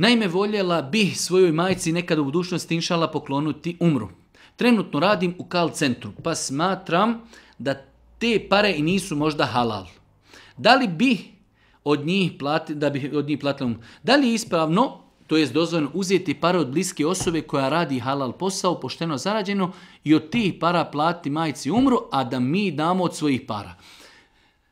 Naime, voljela bih svojoj majci nekad u budućnosti inšala poklonuti umru. Trenutno radim u kal centru, pa smatram da te pare i nisu možda halal. Da li bih od njih plati, da bih od njih platila umru? Da li je ispravno, to je dozvoljno, uzeti pare od bliske osobe koja radi halal posao, pošteno zarađeno, i od tih para plati majci umru, a da mi damo od svojih para?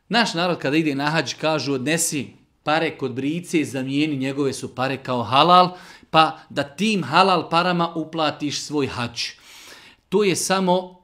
Naš narod kada ide na hađ, kažu odnesi pare kod brice zamijeni, njegove su pare kao halal, pa da tim halal parama uplatiš svoj hač. To je samo,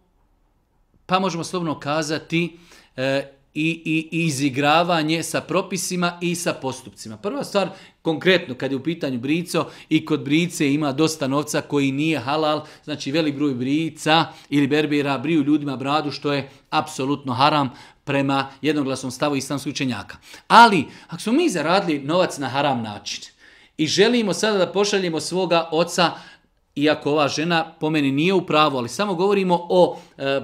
pa možemo slobno kazati, e, i, i izigravanje sa propisima i sa postupcima. Prva stvar, konkretno, kad je u pitanju brico, i kod brice ima dosta novca koji nije halal, znači velik broj brica ili berbera briju ljudima bradu, što je apsolutno haram, prema jednoglasnom stavu islamskih učenjaka. Ali, ako smo mi zaradili novac na haram način i želimo sada da pošaljemo svoga oca, iako ova žena po meni nije u pravu, ali samo govorimo o e,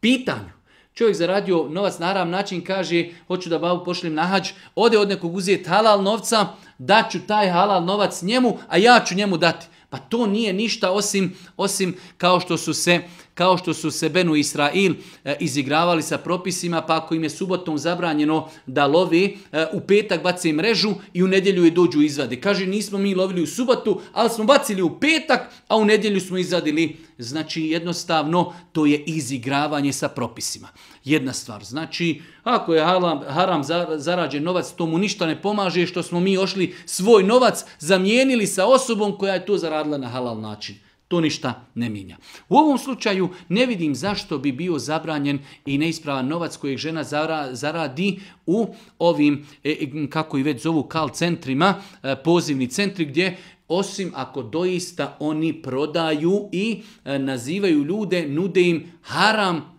pitanju. Čovjek zaradio novac na haram način, kaže, hoću da babu pošaljem na hađ, ode od nekog uzijet halal novca, daću taj halal novac njemu, a ja ću njemu dati. Pa to nije ništa osim osim kao što su se kao što su se Benu Israil e, izigravali sa propisima, pa ako im je subotom zabranjeno da lovi, e, u petak bace mrežu i u nedjelju je dođu izvadi. Kaže, nismo mi lovili u subotu, ali smo bacili u petak, a u nedjelju smo izvadili. Znači, jednostavno, to je izigravanje sa propisima. Jedna stvar, znači, ako je haram, haram zarađen novac, to mu ništa ne pomaže što smo mi ošli svoj novac zamijenili sa osobom koja je to zaradila radila na halal način. To ništa ne minja. U ovom slučaju ne vidim zašto bi bio zabranjen i neispravan novac kojeg žena zaradi u ovim, e, e, kako i već zovu, kal centrima, e, pozivni centri gdje osim ako doista oni prodaju i nazivaju ljude, nude im haram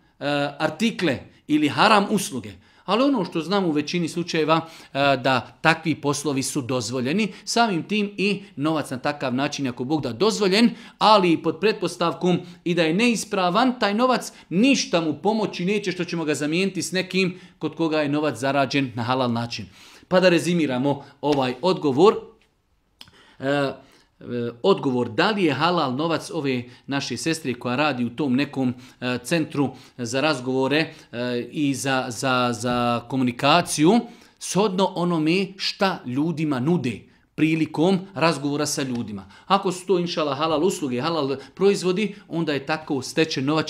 artikle ili haram usluge. Ali ono što znam u većini slučajeva e, da takvi poslovi su dozvoljeni, samim tim i novac na takav način ako Bog da dozvoljen, ali pod pretpostavkom i da je neispravan taj novac, ništa mu pomoći neće što ćemo ga zamijeniti s nekim kod koga je novac zarađen na halal način. Pa da rezimiramo ovaj odgovor. Uh, E, odgovor da li je halal novac ove naše sestri koja radi u tom nekom e, centru za razgovore e, i za, za, za komunikaciju, shodno onome šta ljudima nude prilikom razgovora sa ljudima. Ako su to inšala halal usluge, halal proizvodi, onda je tako stečen novac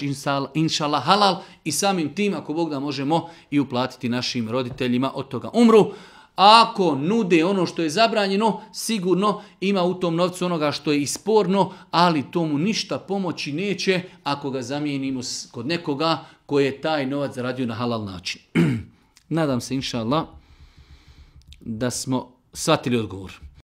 inšala halal i samim tim, ako Bog da, možemo i uplatiti našim roditeljima od toga umru. Ako nude ono što je zabranjeno, sigurno ima u tom novcu onoga što je isporno, ali tomu ništa pomoći neće ako ga zamijenimo kod nekoga koji je taj novac zaradio na halal način. Nadam se, inša Allah, da smo shvatili odgovoru.